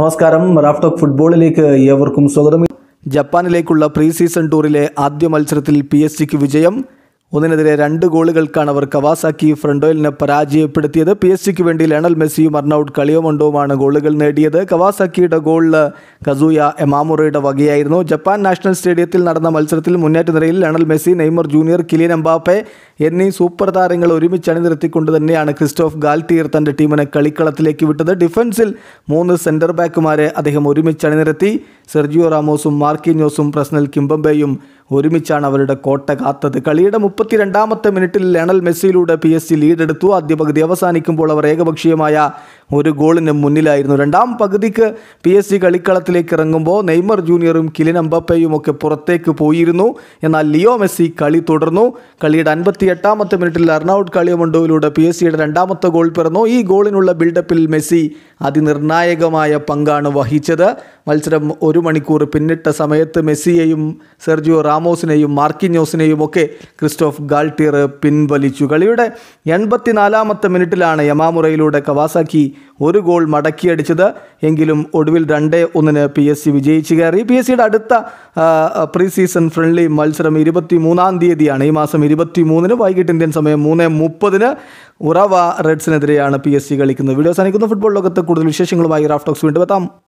നമസ്കാരം റാഫ്ടോക്ക് ഫുട്ബോളിലേക്ക് ഏവർക്കും സ്വാഗതം ജപ്പാനിലേക്കുള്ള പ്രീ സീസൺ ടൂറിലെ ആദ്യ മത്സരത്തിൽ പി എസ് ജിക്ക് വിജയം ഒന്നിനെതിരെ രണ്ട് ഗോളുകൾക്കാണ് അവർ കവാസാക്കി ഫ്രണ്ടോയിലിനെ പരാജയപ്പെടുത്തിയത് പി എസ് സിക്ക് വേണ്ടി ലയണൽ മെസ്സിയും അർണൌട്ട് കളിയോമണ്ടോവുമാണ് ഗോളുകൾ നേടിയത് കവാസാക്കിയുടെ ഗോളിൽ കസൂയ എമാമുറയുടെ വകയായിരുന്നു ജപ്പാൻ നാഷണൽ സ്റ്റേഡിയത്തിൽ നടന്ന മത്സരത്തിൽ മുന്നേറ്റ നിരയിൽ Lionel Messi Neymar Junior Kylian Mbappe എന്നീ സൂപ്പർ താരങ്ങൾ ഒരുമിച്ച് അണിനിരത്തിക്കൊണ്ട് തന്നെയാണ് ക്രിസ്റ്റോഫ് ഗാൽറ്റിയർ തൻ്റെ ടീമിനെ കളിക്കളത്തിലേക്ക് വിട്ടത് ഡിഫൻസിൽ മൂന്ന് സെൻറ്റർ ബാക്കുമാരെ അദ്ദേഹം ഒരുമിച്ച് അണിനിരത്തി സെർജിയോ റാമോസും മാർക്കിഞ്ഞോസും പ്രസ്നൽ കിംബംബെയും ഒരുമിച്ചാണ് അവരുടെ കോട്ട കാത്തത് കളിയുടെ മുപ്പത്തിരണ്ടാമത്തെ മിനിറ്റിൽ ലയണൽ മെസ്സിയിലൂടെ പി എസ് സി ലീഡെടുത്തു ആദ്യ പകുതി അവസാനിക്കുമ്പോൾ അവർ ഏകപക്ഷീയമായ ഒരു ഗോളിന് മുന്നിലായിരുന്നു രണ്ടാം പകുതിക്ക് പി എസ് സി കളിക്കളത്തിലേക്ക് ഇറങ്ങുമ്പോൾ നെയ്മർ ജൂനിയറും കിലിൻ അമ്പപ്പയും ഒക്കെ പുറത്തേക്ക് പോയിരുന്നു എന്നാൽ ലിയോ മെസ്സി കളി തുടർന്നു കളിയുടെ അൻപത്തി എട്ടാമത്തെ മിനിറ്റിൽ റൺഔട്ട് കളിയമുണ്ടോയിലൂടെ പി എസ് സിയുടെ രണ്ടാമത്തെ ഗോൾ പിറന്നു ഈ ഗോളിനുള്ള ബിൽഡപ്പിൽ മെസ്സി അതിനിർണായകമായ പങ്കാണ് വഹിച്ചത് മത്സരം ഒരു മണിക്കൂർ പിന്നിട്ട സമയത്ത് മെസ്സിയെയും സെർജിയോ റാമോസിനെയും മാർക്കിഞ്ഞോസിനെയും ഒക്കെ ക്രിസ്റ്റോഫ് ഗാൾട്ടിയർ പിൻവലിച്ചു കളിയുടെ എൺപത്തിനാലാമത്തെ മിനിറ്റിലാണ് യമാമുറയിലൂടെ കവാസാക്കി ഒരു ഗോൾ മടക്കിയടിച്ചത് എങ്കിലും ഒടുവിൽ രണ്ടേ ഒന്നിന് പി എസ് സി വിജയിച്ചു കയറി പി എസ് സിയുടെ അടുത്ത പ്രീ സീസൺ ഫ്രണ്ട്ലി മത്സരം ഇരുപത്തി മൂന്നാം തീയതിയാണ് ഈ മാസം ഇരുപത്തി മൂന്നിന് വൈകിട്ട് ഇന്ത്യൻ സമയം മൂന്ന് മുപ്പതിന് ഉറവ റെഡ്സിനെതിരെയാണ് പി എസ് സി കളിക്കുന്നത് വീഡിയോ സാധിക്കുന്ന ഫുട്ബോൾ ലോകത്ത് കൂടുതൽ വിശേഷങ്ങളുമായി റാഫ്റ്റോക്സ് വീണ്ടും എത്താം